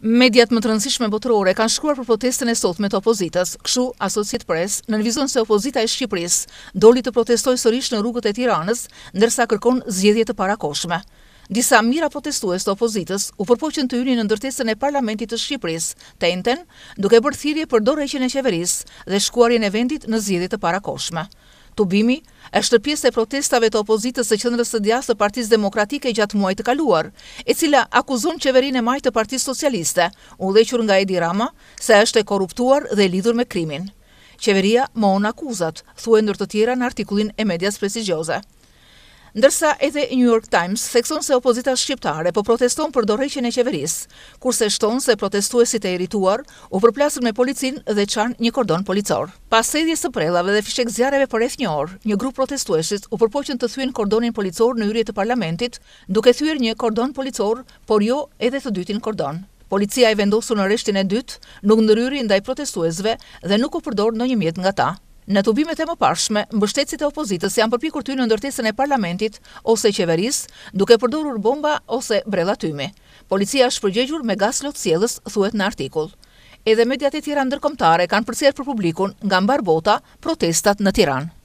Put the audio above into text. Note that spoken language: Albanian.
Mediat më të rëndësishme botërore kanë shkruar për protestën e sotme të opozitës. Kështu, Associated Press nënvizon se opozita e Shqipërisë doli të protestojë sërish në rrugët e Tiranës, ndërsa kërkon zgjedhje të parakoshme. Disa mira protestues të opozitës u përpoqën të hynin në ndërtesën e Parlamentit të Shqipërisë, tenten, duke bërthirje thirrje për dorëheqjen e qeverisë dhe shkuarjen e vendit në zgjedhje të parakoshme. Tubimi, e shtërpjes të protestave të opozitës së qëndrës së djasë të partiz demokratike gjatë muaj të kaluar, e cila akuzon qeverin e majtë të partiz socialiste, u dhequr nga Edi Rama, se është e korruptuar dhe lidhur me krimin. Qeveria më onë akuzat, thuë ndër të tjera në artikullin e medias prestigjose ndërsa edhe New York Times thekson se opozita shqiptare po proteston për dorëheqjen e qeverisë, kurse shton se protestuesit e irrituar u përplasën me policinë dhe çan një kordon policor. Pas sedhjes së prellave dhe fishekzjarreve për rreth një orë, një grup protestuesish u përpoqën të thyen kordonin policor në hyrje të parlamentit, duke thyer një kordon policor, por jo edhe të dytin kordon. Policia e vendosur në rreshtin e dytë nuk ndëryri ndaj protestuesve dhe nuk u përdor ndonjë mjet nga ta. Në tubimet e më pashme, mbështetësit e opozitës janë përpikur ty në ndërtesën e parlamentit ose qeveris duke përdurur bomba ose brela tyme. Policia është përgjegjur me gas lotë sielës, thuet në artikull. Edhe mediat e tjera ndërkomtare kanë përsjerë për publikun nga mbar bota protestat në Tiranë.